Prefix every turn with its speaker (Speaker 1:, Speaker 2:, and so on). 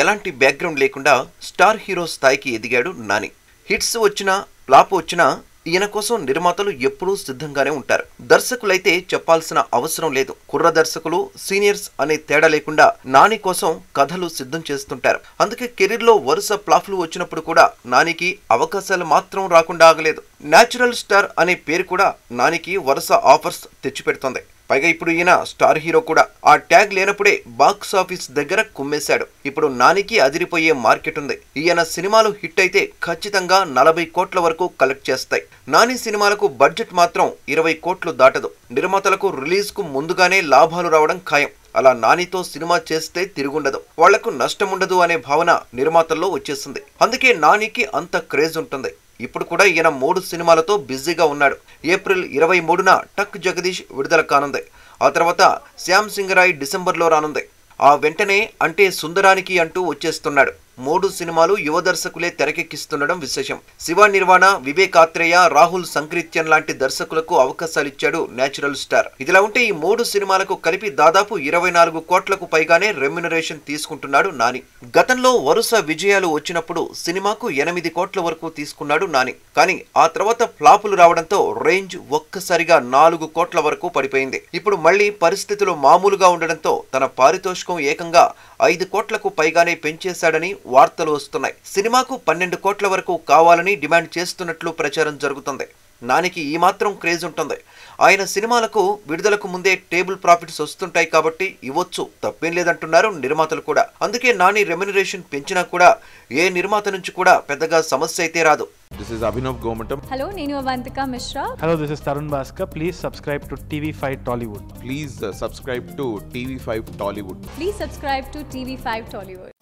Speaker 1: ఎలాంటి బ్యాక్గ్రౌండ్ లేకుండా star hero స్థాయికి ఎదిగాడు నాని హిట్స్ వచ్చినా ప్లాప్ వచ్చినా ఈయన కోసం నిర్మాతలు ఎప్పుడూ సిద్ధంగానే ఉంటారు దర్శకులైతే చెప్పాల్సిన అవసరం లేదు కుర్ర దర్శకులు సీనియర్స్ అనే తేడా లేకుండా నాని కోసం కథలు సిద్ధం చేస్తుంటారు అందుకే కెరీర్లో వరుస ప్లాఫ్లు వచ్చినప్పుడు కూడా నానికి అవకాశాలు మాత్రం రాకుండా ఆగలేదు న్యాచురల్ స్టార్ అనే పేరు కూడా నానికి వరుస ఆఫర్స్ తెచ్చిపెడుతోంది పైగా ఇప్పుడు ఈయన స్టార్ హీరో కూడా ఆ ట్యాగ్ లేనప్పుడే బాక్స్ ఆఫీస్ దగ్గర కుమ్మేశాడు ఇప్పుడు నానికి అదిరిపోయే మార్కెట్ ఉంది ఈయన సినిమాలు హిట్ అయితే ఖచ్చితంగా నలభై కోట్ల వరకు కలెక్ట్ చేస్తాయి నాని సినిమాలకు బడ్జెట్ మాత్రం ఇరవై కోట్లు దాటదు నిర్మాతలకు రిలీజ్కు ముందుగానే లాభాలు రావడం ఖాయం అలా నానితో సినిమా చేస్తే తిరుగుండదు వాళ్లకు నష్టముండదు అనే భావన నిర్మాతల్లో వచ్చేసింది అందుకే నానికి అంత క్రేజ్ ఉంటుంది ఇప్పుడు కూడా ఈయన మూడు సినిమాలతో బిజీగా ఉన్నాడు ఏప్రిల్ ఇరవై మూడున టక్ జగదీష్ విడుదల కానుంది ఆ తర్వాత శ్యామ్ సింగరాయ్ డిసెంబర్లో రానుంది ఆ వెంటనే అంటే సుందరానికి అంటూ వచ్చేస్తున్నాడు మూడు సినిమాలు యువ దర్శకులే తెరకెక్కిస్తుండడం విశేషం శివ నిర్వాణ వివేక్ ఆత్రేయ రాహుల్ సంక్రిత్యన్ లాంటి దర్శకులకు అవకాశాలిచ్చాడు నేచురల్ స్టార్ ఇదిలా ఉంటే ఈ మూడు సినిమాలకు కలిపి దాదాపు ఇరవై నాలుగు కోట్లకు పైగానే రెమ్యునరేషన్ తీసుకుంటున్నాడు నాని గతంలో వరుస విజయాలు వచ్చినప్పుడు సినిమాకు ఎనిమిది కోట్ల వరకు తీసుకున్నాడు నాని కానీ ఆ తర్వాత ఫ్లాపులు రావడంతో రేంజ్ ఒక్కసారిగా నాలుగు కోట్ల వరకు పడిపోయింది ఇప్పుడు మళ్లీ పరిస్థితులు మామూలుగా ఉండడంతో తన పారితోషికం ఏకంగా ఐదు కోట్లకు పైగానే పెంచేశాడని వార్తలు వస్తున్నాయి సినిమాకు పన్నెండు కోట్ల వరకు కావాలని డిమాండ్ చేస్తున్నట్లు ప్రచారం జరుగుతుంది నానికి ఈ మాత్రం క్రేజ్ ఉంటుంది ఆయన సినిమాలకు విడుదలకు ముందే టేబుల్ ప్రాఫిట్స్ వస్తుంటాయి కాబట్టి ఇవ్వచ్చు తప్పేం లేదంటున్నారు నిర్మాతలు కూడా అందుకే నాని రెమ్యునరేషన్ పెంచినా కూడా ఏ నిర్మాత నుంచి కూడా పెద్దగా సమస్య అయితే రాదు this is Abhinav Gomatam
Speaker 2: hello నేను Avantika Mishra
Speaker 1: hello this is Tarun Bhaskar please subscribe to TV five Tollywood please subscribe to TV five Tollywood
Speaker 2: please subscribe to TV five Tollywood